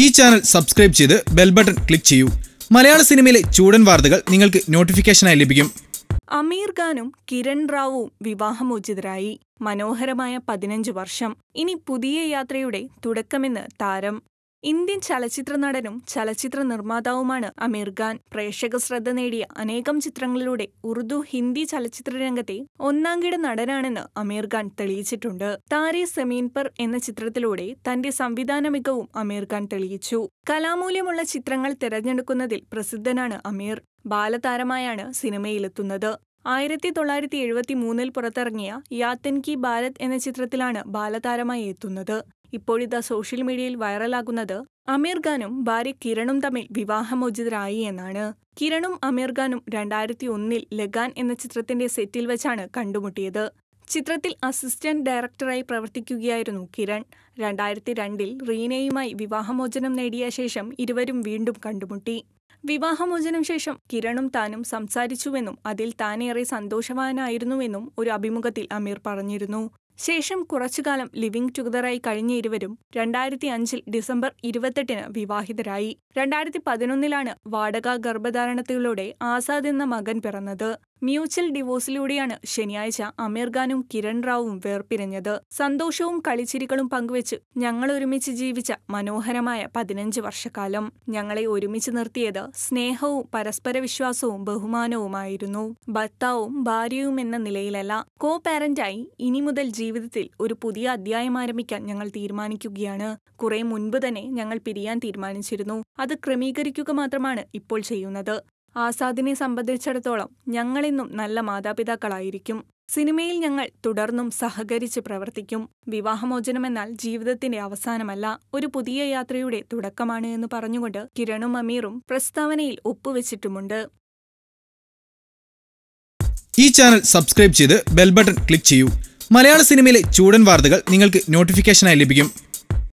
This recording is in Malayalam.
ഈ ചാനൽ സബ്സ്ക്രൈബ് ചെയ്ത് ബെൽ ബട്ടൺ ക്ലിക്ക് ചെയ്യൂ മലയാള സിനിമയിലെ ചൂടൻ വാർത്തകൾ നിങ്ങൾക്ക് നോട്ടിഫിക്കേഷനായി ലഭിക്കും അമീർ ഖാനും കിരൺ റാവുവും വിവാഹമോചിതരായി മനോഹരമായ പതിനഞ്ച് വർഷം ഇനി പുതിയ യാത്രയുടെ തുടക്കമെന്ന് താരം ഇന്ത്യൻ ചലച്ചിത്ര നടനും ചലച്ചിത്ര നിർമ്മാതാവുമാണ് അമീർ ഖാൻ പ്രേക്ഷക ശ്രദ്ധ നേടിയ അനേകം ചിത്രങ്ങളിലൂടെ ഉറുദു ഹിന്ദി ചലച്ചിത്ര രംഗത്തെ ഒന്നാംകിട നടനാണെന്ന് അമീർ ഖാൻ തെളിയിച്ചിട്ടുണ്ട് താരെ സെമീൻ പർ എന്ന ചിത്രത്തിലൂടെ തന്റെ സംവിധാന മികവും അമീർ ഖാൻ തെളിയിച്ചു കലാമൂല്യമുള്ള ചിത്രങ്ങൾ തിരഞ്ഞെടുക്കുന്നതിൽ പ്രസിദ്ധനാണ് അമീർ ബാലതാരമായാണ് സിനിമയിലെത്തുന്നത് ആയിരത്തി തൊള്ളായിരത്തി എഴുപത്തി മൂന്നിൽ പുറത്തിറങ്ങിയ യാത്തൻ കി ഭാരത് എന്ന ചിത്രത്തിലാണ് ബാലതാരമായി എത്തുന്നത് ഇപ്പോഴിതാ സോഷ്യൽ മീഡിയയിൽ വൈറലാകുന്നത് അമീർ ഖാനും ഭാര്യ കിരണും തമ്മിൽ വിവാഹമോചിതരായി എന്നാണ് കിരണും അമീർ ഖാനും രണ്ടായിരത്തി ഒന്നിൽ ലഗാൻ എന്ന ചിത്രത്തിന്റെ സെറ്റിൽ വെച്ചാണ് കണ്ടുമുട്ടിയത് ചിത്രത്തിൽ അസിസ്റ്റന്റ് ഡയറക്ടറായി പ്രവർത്തിക്കുകയായിരുന്നു കിരൺ രണ്ടായിരത്തി രണ്ടിൽ റീനയുമായി വിവാഹമോചനം നേടിയ ശേഷം ഇരുവരും വീണ്ടും കണ്ടുമുട്ടി വിവാഹമോചനം ശേഷം കിരണും താനും സംസാരിച്ചുവെന്നും അതിൽ താനേറെ സന്തോഷവാനായിരുന്നുവെന്നും ഒരു അഭിമുഖത്തിൽ അമീർ പറഞ്ഞിരുന്നു ശേഷം കുറച്ചുകാലം ലിവിംഗ് ടുഗതറായി കഴിഞ്ഞ ഇരുവരും രണ്ടായിരത്തി അഞ്ചിൽ ഡിസംബർ ഇരുപത്തെട്ടിന് വിവാഹിതരായി രണ്ടായിരത്തി പതിനൊന്നിലാണ് വാടക ഗർഭധാരണത്തിലൂടെ ആസാദ് എന്ന മകൻ പിറന്നത് മ്യൂച്വൽ ഡിവോഴ്സിലൂടെയാണ് ശനിയാഴ്ച അമീർ ഖാനും കിരൺ റാവുവും വേർപിരിഞ്ഞത് സന്തോഷവും കളിച്ചിരികളും പങ്കുവെച്ച് ഞങ്ങൾ ഒരുമിച്ച് ജീവിച്ച മനോഹരമായ പതിനഞ്ച് വർഷക്കാലം ഞങ്ങളെ ഒരുമിച്ച് നിർത്തിയത് സ്നേഹവും പരസ്പര വിശ്വാസവും ബഹുമാനവുമായിരുന്നു ഭർത്താവും ഭാര്യയും എന്ന നിലയിലല്ല കോ പാരന്റായി ഇനി മുതൽ ജീവിതത്തിൽ ഒരു പുതിയ അധ്യായം ആരംഭിക്കാൻ ഞങ്ങൾ തീരുമാനിക്കുകയാണ് കുറെ മുൻപ് തന്നെ ഞങ്ങൾ പിരിയാൻ തീരുമാനിച്ചിരുന്നു അത് ക്രമീകരിക്കുക മാത്രമാണ് ഇപ്പോൾ ചെയ്യുന്നത് ആസാദിനെ സംബന്ധിച്ചിടത്തോളം ഞങ്ങളിന്നും നല്ല മാതാപിതാക്കളായിരിക്കും സിനിമയിൽ ഞങ്ങൾ തുടർന്നും സഹകരിച്ച് പ്രവർത്തിക്കും വിവാഹമോചനമെന്നാൽ ജീവിതത്തിന്റെ അവസാനമല്ല ഒരു പുതിയ യാത്രയുടെ തുടക്കമാണ് എന്ന് പറഞ്ഞുകൊണ്ട് കിരണും അമീറും പ്രസ്താവനയിൽ ഒപ്പുവെച്ചിട്ടുമുണ്ട് ഈ ചാനൽ സബ്സ്ക്രൈബ് ചെയ്ത് ബെൽ ബട്ടൺ ക്ലിക്ക് ചെയ്യൂ മലയാള സിനിമയിലെ ചൂടൻ വാർത്തകൾ നിങ്ങൾക്ക് നോട്ടിഫിക്കേഷനായി ലഭിക്കും